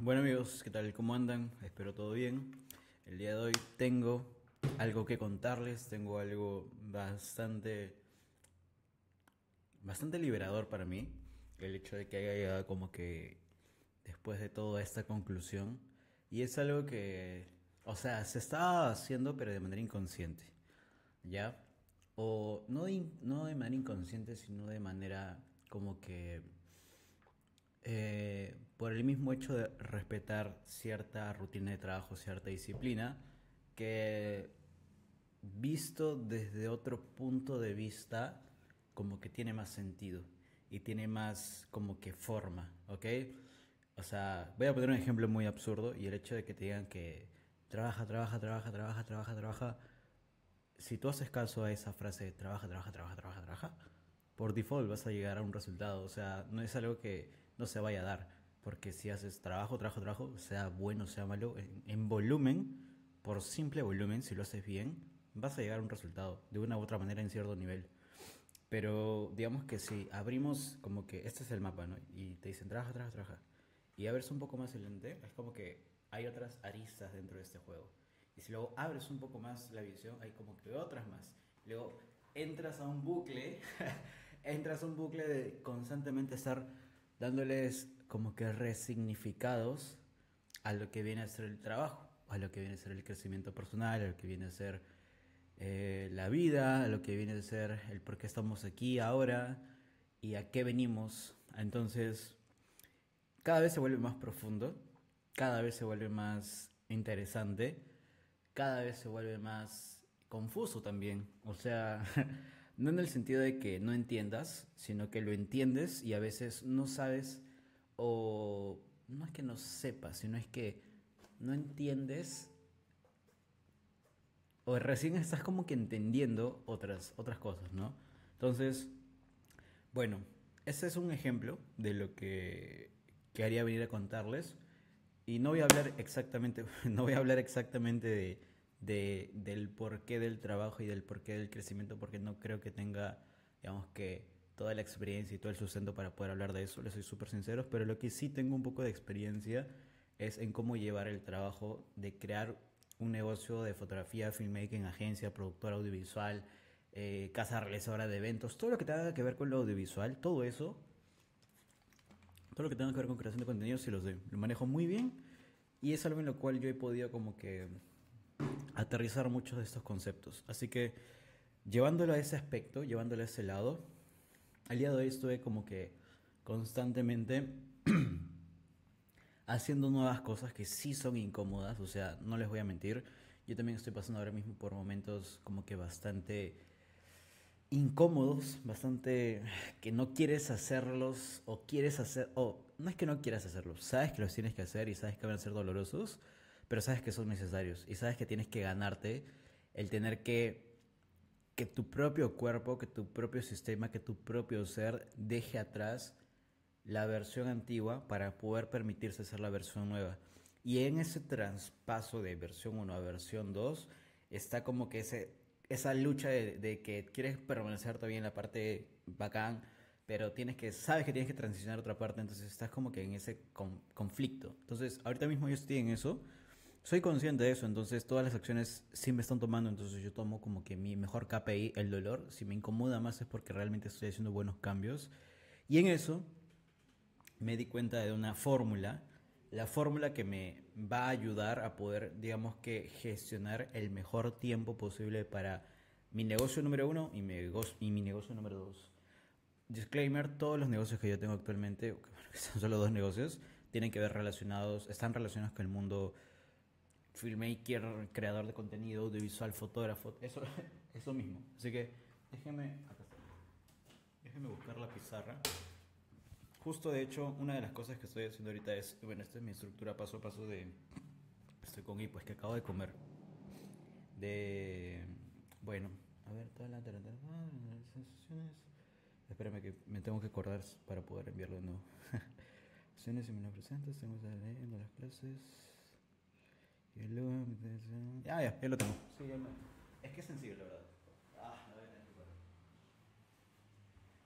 Bueno amigos, ¿qué tal? ¿Cómo andan? Espero todo bien. El día de hoy tengo algo que contarles, tengo algo bastante bastante liberador para mí, el hecho de que haya llegado como que después de toda esta conclusión y es algo que o sea, se estaba haciendo pero de manera inconsciente. ¿Ya? O no de, no de manera inconsciente, sino de manera como que eh, por el mismo hecho de respetar cierta rutina de trabajo, cierta disciplina, que visto desde otro punto de vista, como que tiene más sentido y tiene más como que forma, ¿ok? O sea, voy a poner un ejemplo muy absurdo y el hecho de que te digan que trabaja, trabaja, trabaja, trabaja, trabaja, trabaja, si tú haces caso a esa frase, trabaja, trabaja, trabaja, trabaja, trabaja, por default vas a llegar a un resultado, o sea, no es algo que no se vaya a dar porque si haces trabajo, trabajo, trabajo, sea bueno, sea malo, en, volumen, por simple volumen, si lo haces bien, vas a llegar a un resultado, de una u otra manera en cierto nivel. Pero digamos que si abrimos como que este es el mapa, ¿no? Y te dicen trabaja, trabaja, trabaja. Y abres un poco más el lente, es como que hay otras aristas dentro de este juego. Y si luego abres un poco más la visión, hay como que otras más. Luego entras a un bucle, entras a un bucle de constantemente estar dándoles como que resignificados a lo que viene a ser el trabajo, a lo que viene a ser el crecimiento personal, a lo que viene a ser eh, la vida, a lo que viene a ser el por qué estamos aquí ahora y a qué venimos. Entonces, cada vez se vuelve más profundo, cada vez se vuelve más interesante, cada vez se vuelve más confuso también. O sea, no en el sentido de que no entiendas, sino que lo entiendes y a veces no sabes o no es que no sepas, sino es que no entiendes o recién estás como que entendiendo otras, otras cosas, ¿no? Entonces, bueno, ese es un ejemplo de lo que quería venir a contarles. Y no voy a hablar exactamente, no voy a hablar exactamente del porqué del trabajo y del porqué del crecimiento, porque no creo que tenga, digamos que, toda la experiencia y todo el sustento para poder hablar de eso, les soy súper sinceros, pero lo que sí tengo un poco de experiencia es en cómo llevar el trabajo de crear un negocio de fotografía, filmmaking, agencia, productora audiovisual, eh, casa realizadora de eventos, todo lo que tenga que ver con lo audiovisual, todo eso, todo lo que tenga que ver con creación de contenido, sí lo sé, lo manejo muy bien y es algo en lo cual yo he podido como que aterrizar muchos de estos conceptos. Así que llevándolo a ese aspecto, llevándolo a ese lado, al día de hoy estuve como que constantemente haciendo nuevas cosas que sí son incómodas, o sea, no les voy a mentir. Yo también estoy pasando ahora mismo por momentos como que bastante incómodos, bastante que no quieres hacerlos o quieres hacer, o no es que no quieras hacerlos, sabes que los tienes que hacer y sabes que van a ser dolorosos, pero sabes que son necesarios y sabes que tienes que ganarte el tener que que tu propio cuerpo, que tu propio sistema, que tu propio ser deje atrás la versión antigua para poder permitirse hacer la versión nueva. Y en ese traspaso de versión 1 a versión 2 está como que esa lucha de, que quieres permanecer todavía en la parte bacán, pero tienes que, sabes que tienes que transicionar a otra parte, entonces estás como que en ese conflicto. Entonces, ahorita mismo yo estoy en eso soy consciente de eso, entonces todas las acciones sí me están tomando, entonces yo tomo como que mi mejor KPI, el dolor, si me incomoda más es porque realmente estoy haciendo buenos cambios. Y en eso me di cuenta de una fórmula, la fórmula que me va a ayudar a poder, digamos que, gestionar el mejor tiempo posible para mi negocio número uno y mi, negocio, mi negocio número dos. Disclaimer, todos los negocios que yo tengo actualmente, que son solo dos negocios, tienen que ver relacionados, están relacionados con el mundo filmmaker, creador de contenido, visual, fotógrafo, eso, eso mismo. Así que déjeme, acá buscar la pizarra. Justo de hecho, una de las cosas que estoy haciendo ahorita es, bueno, esta es mi estructura paso a paso de, estoy con hipo, es que acabo de comer. De, bueno, a ver, todas sensaciones. Espérame que me tengo que acordar para poder enviarlo de nuevo. Sensaciones y me presentes, tengo que darle en las clases. Ya, ah, ya, ya lo tengo. Sí, Es que es sensible, la verdad. Ah,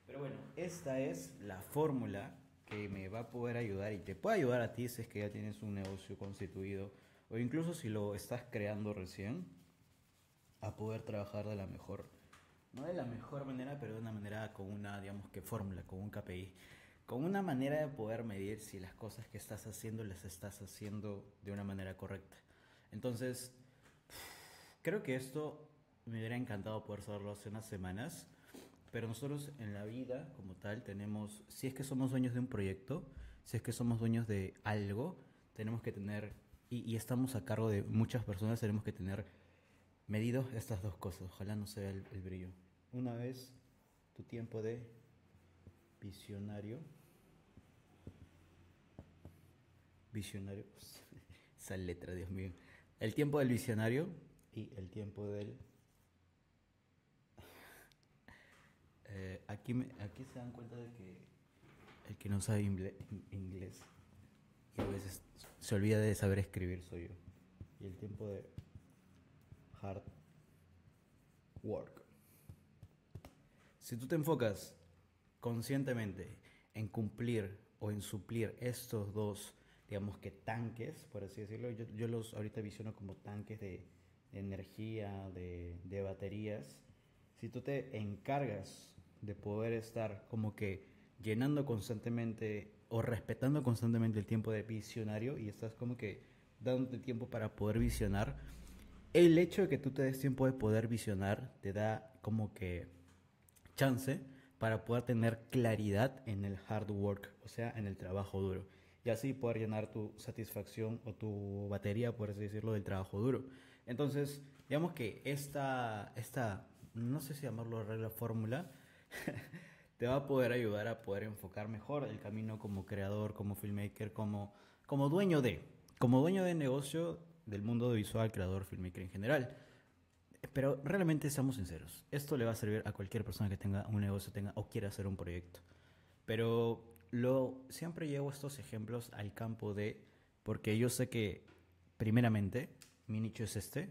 Pero bueno, esta es la fórmula que me va a poder ayudar y te puede ayudar a ti si es que ya tienes un negocio constituido o incluso si lo estás creando recién a poder trabajar de la mejor no de la mejor manera, pero de una manera con una, digamos que fórmula, con un KPI, con una manera de poder medir si las cosas que estás haciendo las estás haciendo de una manera correcta. Entonces, creo que esto me hubiera encantado poder saberlo hace unas semanas, pero nosotros en la vida como tal tenemos, si es que somos dueños de un proyecto, si es que somos dueños de algo, tenemos que tener, y, estamos a cargo de muchas personas, tenemos que tener medidos estas dos cosas. Ojalá no sea el, el brillo. Una vez tu tiempo de visionario. Visionario. Esa letra, Dios mío. El tiempo del visionario y el tiempo del... Eh, aquí, aquí se dan cuenta de que el que no sabe inglés a veces se olvida de saber escribir soy yo. Y el tiempo de hard work. Si tú te enfocas conscientemente en cumplir o en suplir estos dos digamos que tanques, por así decirlo. Yo, yo los ahorita visiono como tanques de, energía, de, de, baterías. Si tú te encargas de poder estar como que llenando constantemente o respetando constantemente el tiempo de visionario y estás como que dándote tiempo para poder visionar, el hecho de que tú te des tiempo de poder visionar te da como que chance para poder tener claridad en el hard work, o sea, en el trabajo duro y así poder llenar tu satisfacción o tu batería, por así decirlo, del trabajo duro. Entonces, digamos que esta, esta no sé si llamarlo regla fórmula, te va a poder ayudar a poder enfocar mejor el camino como creador, como filmmaker, como, como dueño de, como dueño de negocio del mundo visual, creador, filmmaker en general. Pero realmente seamos sinceros, esto le va a servir a cualquier persona que tenga un negocio tenga, o quiera hacer un proyecto. Pero lo, siempre llevo estos ejemplos al campo de, porque yo sé que, primeramente, mi nicho es este.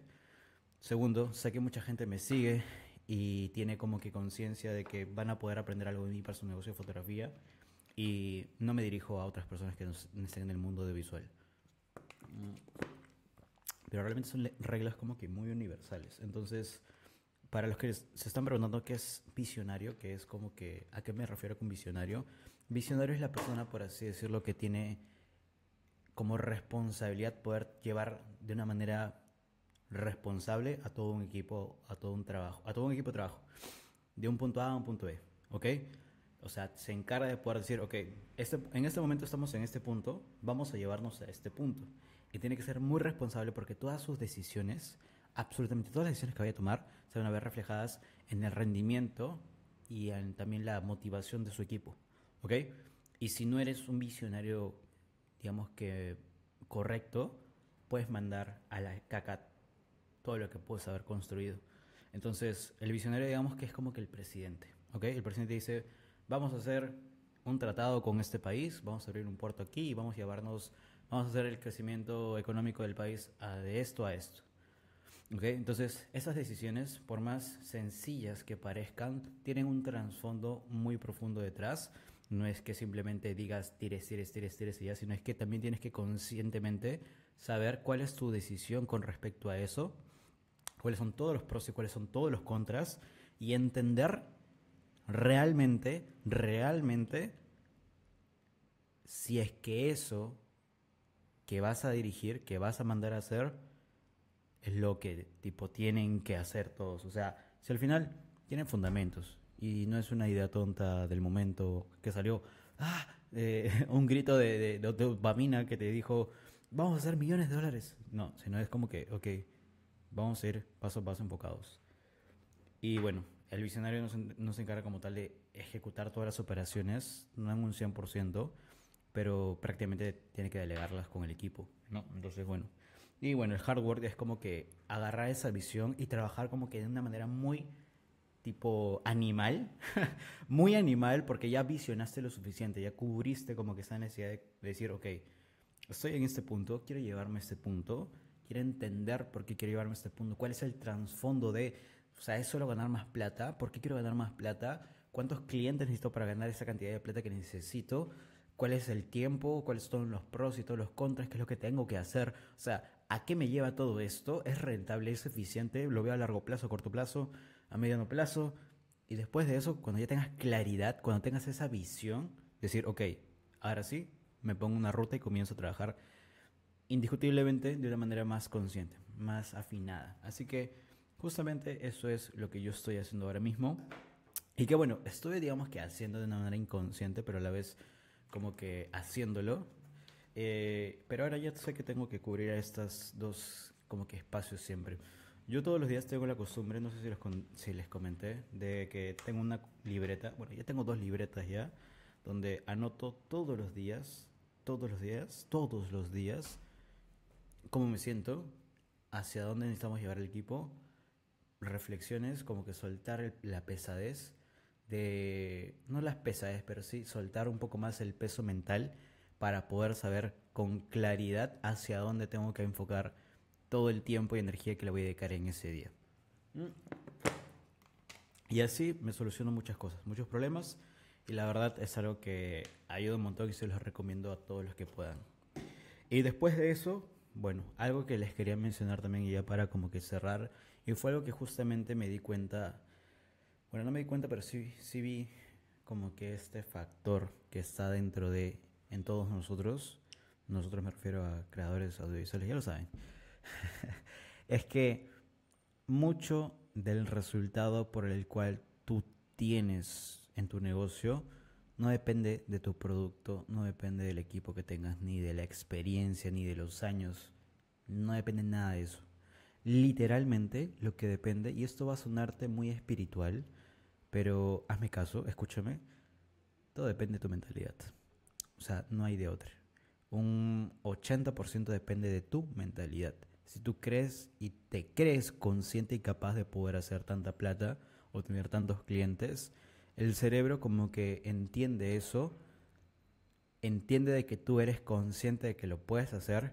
Segundo, sé que mucha gente me sigue y tiene como que conciencia de que van a poder aprender algo de mí para su negocio de fotografía y no me dirijo a otras personas que no estén en el mundo de visual. Pero realmente son reglas como que muy universales. Entonces, para los que se están preguntando qué es visionario, qué es como que a qué me refiero con visionario, Visionario es la persona, por así decirlo, que tiene como responsabilidad poder llevar de una manera responsable a todo un equipo, a todo un trabajo, a todo un equipo de trabajo, de un punto A a un punto B, ¿ok? O sea, se encarga de poder decir, ok, este, en este momento estamos en este punto, vamos a llevarnos a este punto. Y tiene que ser muy responsable porque todas sus decisiones, absolutamente todas las decisiones que vaya a tomar, se van a ver reflejadas en el rendimiento y en también la motivación de su equipo. ¿Ok? Y si no eres un visionario, digamos que correcto, puedes mandar a la caca todo lo que puedes haber construido. Entonces, el visionario, digamos que es como que el presidente. ¿Ok? El presidente dice: Vamos a hacer un tratado con este país, vamos a abrir un puerto aquí y vamos a llevarnos, vamos a hacer el crecimiento económico del país de esto a esto. Okay, entonces, esas decisiones, por más sencillas que parezcan, tienen un trasfondo muy profundo detrás no es que simplemente digas tires, tires, tires, tires y ya, sino es que también tienes que conscientemente saber cuál es tu decisión con respecto a eso, cuáles son todos los pros y cuáles son todos los contras y entender realmente, realmente si es que eso que vas a dirigir, que vas a mandar a hacer, es lo que tipo tienen que hacer todos. O sea, si al final tienen fundamentos y no es una idea tonta del momento que salió. ¡Ah! Eh, un grito de, de, que te dijo, vamos a hacer millones de dólares. No, sino es como que, ok, vamos a ir paso a paso enfocados. Y bueno, el visionario no se, encarga como tal de ejecutar todas las operaciones, no en un 100%, pero prácticamente tiene que delegarlas con el equipo. ¿no? Entonces, bueno. Y bueno, el hard work es como que agarrar esa visión y trabajar como que de una manera muy tipo animal, muy animal, porque ya visionaste lo suficiente, ya cubriste como que esa necesidad de decir, ok, estoy en este punto, quiero llevarme a este punto, quiero entender por qué quiero llevarme a este punto, cuál es el trasfondo de, o sea, es solo ganar más plata, por qué quiero ganar más plata, cuántos clientes necesito para ganar esa cantidad de plata que necesito, cuál es el tiempo, cuáles son los pros y todos los contras, qué es lo que tengo que hacer, o sea, ¿a qué me lleva todo esto? ¿Es rentable? ¿Es eficiente? ¿Lo veo a largo plazo, a corto plazo? a mediano plazo. Y después de eso, cuando ya tengas claridad, cuando tengas esa visión, decir, ok, ahora sí, me pongo una ruta y comienzo a trabajar indiscutiblemente de una manera más consciente, más afinada. Así que justamente eso es lo que yo estoy haciendo ahora mismo. Y que bueno, estoy digamos que haciendo de una manera inconsciente, pero a la vez como que haciéndolo. Eh, pero ahora ya sé que tengo que cubrir a estas dos como que espacios siempre. Yo todos los días tengo la costumbre, no sé si, les comenté, de que tengo una libreta, bueno, ya tengo dos libretas ya, donde anoto todos los días, todos los días, todos los días, cómo me siento, hacia dónde necesitamos llevar el equipo, reflexiones, como que soltar la pesadez de, no las pesades, pero sí soltar un poco más el peso mental para poder saber con claridad hacia dónde tengo que enfocar todo el tiempo y energía que le voy a dedicar en ese día. Mm. Y así me soluciono muchas cosas, muchos problemas. Y la verdad es algo que ayuda un montón y se los recomiendo a todos los que puedan. Y después de eso, bueno, algo que les quería mencionar también y ya para como que cerrar, y fue algo que justamente me di cuenta, bueno, no me di cuenta, pero sí, sí vi como que este factor que está dentro de, en todos nosotros, nosotros me refiero a creadores audiovisuales, ya lo saben, es que mucho del resultado por el cual tú tienes en tu negocio no depende de tu producto, no depende del equipo que tengas, ni de la experiencia, ni de los años. No depende nada de eso. Literalmente lo que depende, y esto va a sonarte muy espiritual, pero hazme caso, escúchame, todo depende de tu mentalidad. O sea, no hay de otra. Un 80% depende de tu mentalidad. Si tú crees y te crees consciente y capaz de poder hacer tanta plata o tener tantos clientes, el cerebro como que entiende eso, entiende de que tú eres consciente de que lo puedes hacer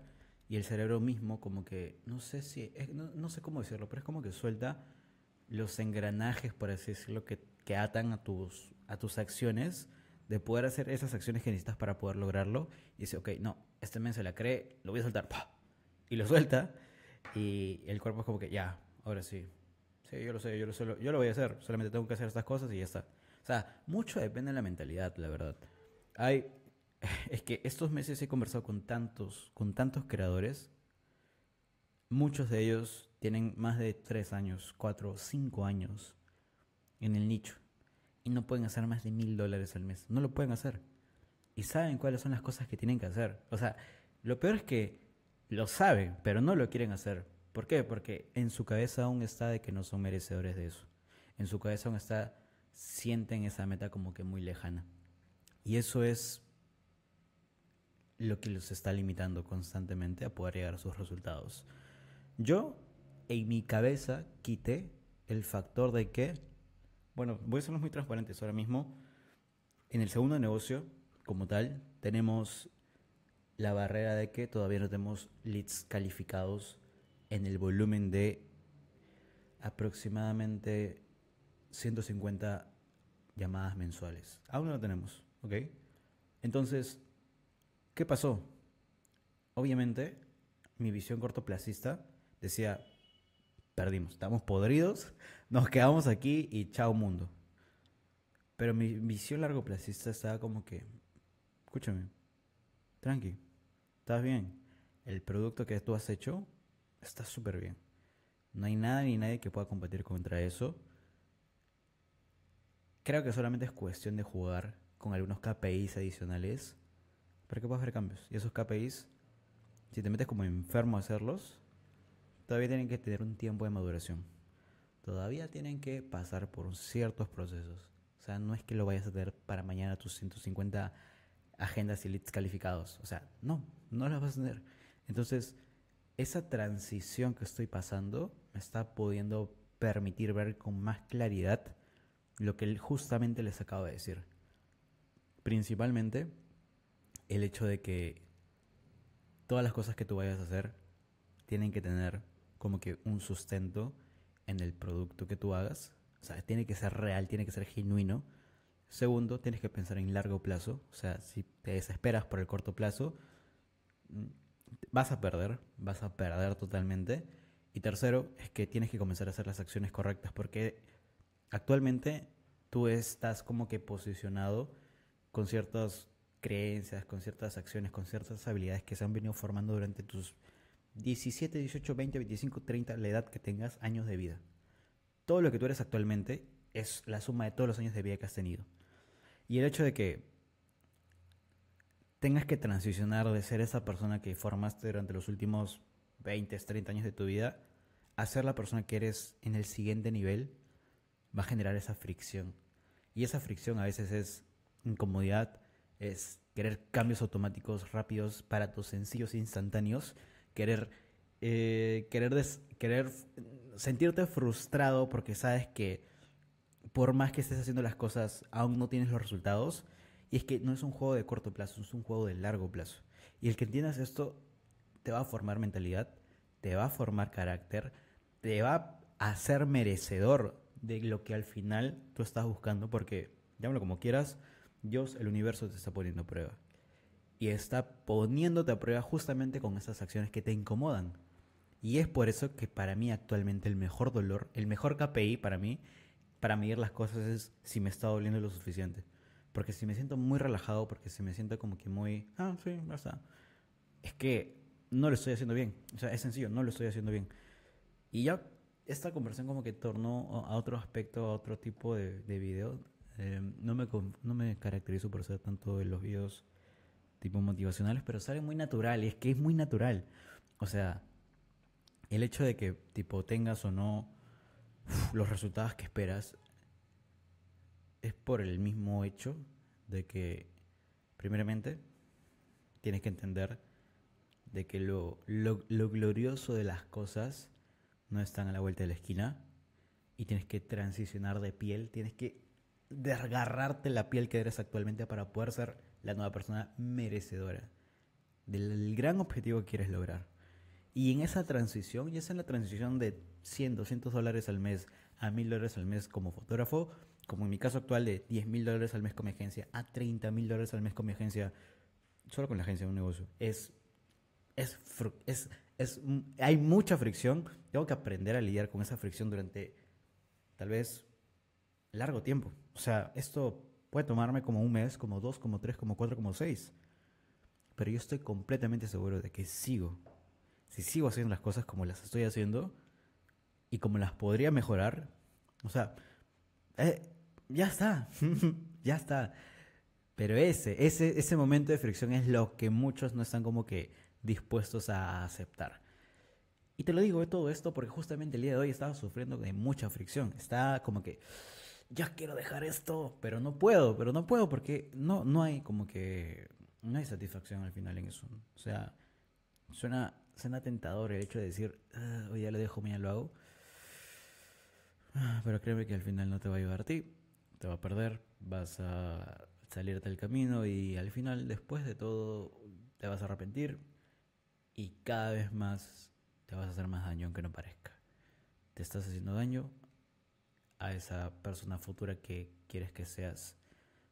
y el cerebro mismo como que, no sé si, no, sé cómo decirlo, pero es como que suelta los engranajes, por así decirlo, que, atan a tus, a tus acciones de poder hacer esas acciones que necesitas para poder lograrlo. Y dice, ok, no, este men se la cree, lo voy a soltar. ¡Pah! y lo suelta y el cuerpo es como que ya, ahora sí. Sí, yo lo sé, yo lo, sé, yo lo voy a hacer, solamente tengo que hacer estas cosas y ya está. O sea, mucho depende de la mentalidad, la verdad. Hay es que estos meses he conversado con tantos, con tantos creadores. Muchos de ellos tienen más de tres años, cuatro, cinco años en el nicho. Y no pueden hacer más de mil dólares al mes. No lo pueden hacer. Y saben cuáles son las cosas que tienen que hacer. O sea, lo peor es que lo saben, pero no lo quieren hacer. ¿Por qué? Porque en su cabeza aún está de que no son merecedores de eso. En su cabeza aún está, sienten esa meta como que muy lejana. Y eso es lo que los está limitando constantemente a poder llegar a sus resultados. Yo, en mi cabeza, quité el factor de que, bueno, voy a ser muy transparentes ahora mismo. En el segundo negocio, como tal, tenemos la barrera de que todavía no tenemos leads calificados en el volumen de aproximadamente 150 llamadas mensuales. Aún no lo tenemos, ¿ok? Entonces, ¿qué pasó? Obviamente, mi visión cortoplacista decía, perdimos, estamos podridos, nos quedamos aquí y chao mundo. Pero mi visión largoplacista estaba como que, escúchame, tranqui, estás bien. El producto que tú has hecho está súper bien. No hay nada ni nadie que pueda competir contra eso. Creo que solamente es cuestión de jugar con algunos KPIs adicionales para que puedas hacer cambios. Y esos KPIs, si te metes como enfermo a hacerlos, todavía tienen que tener un tiempo de maduración. Todavía tienen que pasar por ciertos procesos. O sea, no es que lo vayas a tener para mañana tus 150 agendas y leads calificados. O sea, no, no las vas a tener. Entonces, esa transición que estoy pasando me está pudiendo permitir ver con más claridad lo que justamente les acabo de decir. Principalmente el hecho de que todas las cosas que tú vayas a hacer tienen que tener como que un sustento en el producto que tú hagas. O sea, tiene que ser real, tiene que ser genuino Segundo, tienes que pensar en largo plazo. O sea, si te desesperas por el corto plazo, mm, vas a perder, vas a perder totalmente. Y tercero, es que tienes que comenzar a hacer las acciones correctas porque actualmente tú estás como que posicionado con ciertas creencias, con ciertas acciones, con ciertas habilidades que se han venido formando durante tus 17, 18, 20, 25, 30, la edad que tengas, años de vida. Todo lo que tú eres actualmente es la suma de todos los años de vida que has tenido. Y el hecho de que tengas que transicionar de ser esa persona que formaste durante los últimos 20, 30 años de tu vida a ser la persona que eres en el siguiente nivel, va a generar esa fricción. Y esa fricción a veces es incomodidad, es querer cambios automáticos rápidos para tus sencillos e instantáneos, querer, eh, querer, querer sentirte frustrado porque sabes que por más que estés haciendo las cosas, aún no tienes los resultados. Y es que no es un juego de corto plazo, es un juego de largo plazo. Y el que entiendas esto te va a formar mentalidad, te va a formar carácter, te va a hacer merecedor de lo que al final tú estás buscando, porque llámalo como quieras, Dios, el universo te está poniendo a prueba. Y está poniéndote a prueba justamente con esas acciones que te incomodan. Y es por eso que para mí actualmente el mejor dolor, el mejor KPI para mí para medir las cosas es si me está doliendo lo suficiente. Porque si me siento muy relajado, porque si me siento como que muy, ah, sí, ya está. Es que no lo estoy haciendo bien. O sea, es sencillo, no lo estoy haciendo bien. Y ya esta conversación como que tornó a otro aspecto, a otro tipo de, video. Eh, no, me, no caracterizo por ser tanto de los videos tipo motivacionales, pero sale muy natural. es que es muy natural. O sea, el hecho de que tipo tengas o no los resultados que esperas es por el mismo hecho de que, primeramente, tienes que entender de que lo, lo, glorioso de las cosas no están a la vuelta de la esquina y tienes que transicionar de piel, tienes que desgarrarte la piel que eres actualmente para poder ser la nueva persona merecedora del gran objetivo que quieres lograr. Y en esa transición, y es en la transición de 100, 200 dólares al mes a 1000 dólares al mes como fotógrafo, como en mi caso actual de 10 mil dólares al mes con mi agencia a 30 mil dólares al mes con mi agencia, solo con la agencia de un negocio, es, es, es, es, hay mucha fricción, tengo que aprender a lidiar con esa fricción durante tal vez largo tiempo. O sea, esto puede tomarme como un mes, como dos, como tres, como cuatro, como seis. Pero yo estoy completamente seguro de que sigo. Si sigo haciendo las cosas como las estoy haciendo, y como las podría mejorar, o sea, eh, ya está, ya está. Pero ese, ese, ese momento de fricción es lo que muchos no están como que dispuestos a aceptar. Y te lo digo todo esto porque justamente el día de hoy estaba sufriendo de mucha fricción. Está como que, ya quiero dejar esto, pero no puedo, pero no puedo porque no, no hay como que, no hay satisfacción al final en eso. O sea, suena, suena tentador el hecho de decir, ah, hoy ya lo dejo, mañana lo hago. Ah, pero créeme que al final no te va a ayudar a ti, te va a perder, vas a salirte del camino y al final, después de todo, te vas a arrepentir y cada vez más te vas a hacer más daño aunque no parezca. Te estás haciendo daño a esa persona futura que quieres que seas.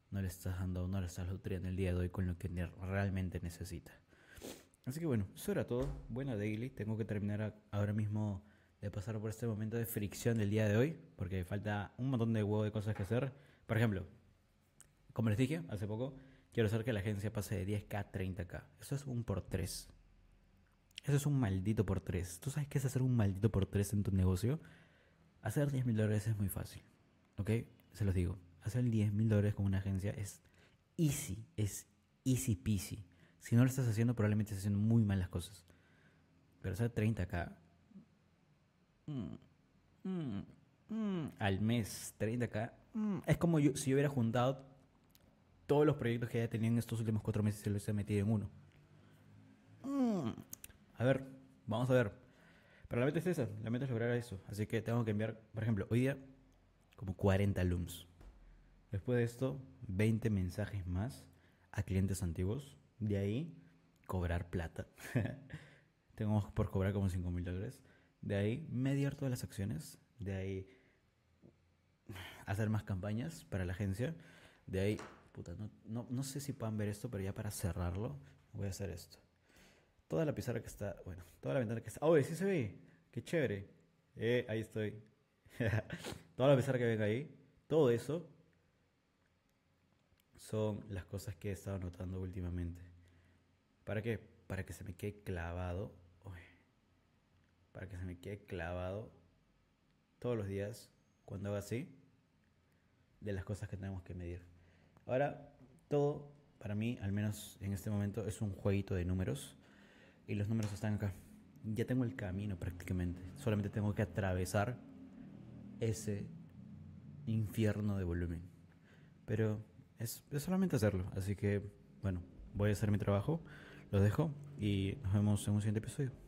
No le estás dando, no le estás nutriendo el día de hoy con lo que realmente necesita. Así que bueno, eso era todo. Buena daily. Tengo que terminar ahora mismo de pasar por este momento de fricción del día de hoy, porque falta un montón de huevo de cosas que hacer. Por ejemplo, como les dije hace poco, quiero hacer que la agencia pase de 10k a 30k. Eso es un por 3. Eso es un maldito por tres. ¿Tú sabes qué es hacer un maldito por tres en tu negocio? Hacer 10 mil dólares es muy fácil. ¿Ok? Se los digo. Hacer 10 mil dólares con una agencia es easy. Es easy peasy. Si no lo estás haciendo, probablemente estás haciendo muy mal las cosas. Pero hacer 30k Mm, mm, mm, al mes, 30k. Es como si yo hubiera juntado todos los proyectos que ya tenía en estos últimos cuatro meses y los he metido en uno. A ver, vamos a ver. Pero la meta es esa, la meta es lograr eso. Así que tengo que enviar, por ejemplo, hoy día como 40 looms. Después de esto, 20 mensajes más a clientes antiguos. De ahí, cobrar plata. Tengo por cobrar como 5 mil dólares. De ahí mediar todas las acciones, de ahí hacer más campañas para la agencia, de ahí, puta, no, no, no sé si puedan ver esto, pero ya para cerrarlo voy a hacer esto. Toda la pizarra que está, bueno, toda la ventana que está, ¡oh, sí se ve! ¡Qué chévere! Eh, ahí estoy. toda la pizarra que venga ahí, todo eso son las cosas que he estado notando últimamente. ¿Para qué? Para que se me quede clavado para que se me quede clavado todos los días cuando haga así de las cosas que tenemos que medir. Ahora, todo para mí, al menos en este momento, es un jueguito de números y los números están acá. Ya tengo el camino prácticamente, solamente tengo que atravesar ese infierno de volumen. Pero es, es solamente hacerlo, así que bueno, voy a hacer mi trabajo, lo dejo y nos vemos en un siguiente episodio.